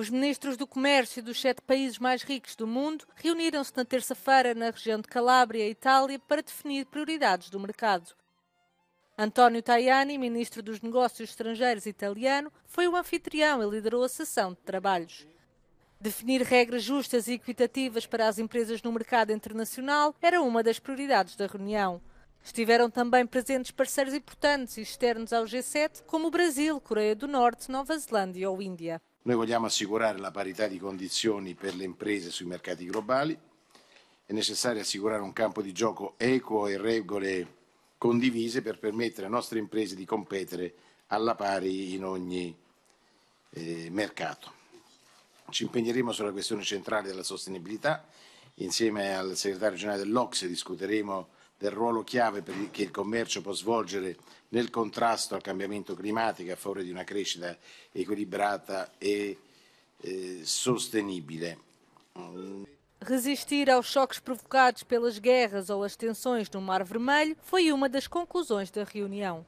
Os ministros do Comércio dos sete países mais ricos do mundo reuniram-se na terça-feira na região de Calábria, Itália, para definir prioridades do mercado. António Tajani, ministro dos Negócios Estrangeiros italiano, foi o anfitrião e liderou a sessão de trabalhos. Definir regras justas e equitativas para as empresas no mercado internacional era uma das prioridades da reunião. Estiveram também presentes parceiros importantes e externos ao G7, como o Brasil, Coreia do Norte, Nova Zelândia ou Índia. Noi vogliamo assicurare la parità di condizioni per le imprese sui mercati globali, è necessario assicurare un campo di gioco equo e regole condivise per permettere alle nostre imprese di competere alla pari in ogni eh, mercato. Ci impegneremo sulla questione centrale della sostenibilità, insieme al segretario generale dell'Ocse discuteremo del ruolo chiave il, che il commercio può svolgere nel contrasto al cambiamento climatico a favore di una crescita equilibrata e eh, sostenibile. Resistir aos choques provocados pelas guerras ou as tensões no Mar Vermelho foi uma das conclusões da reunião.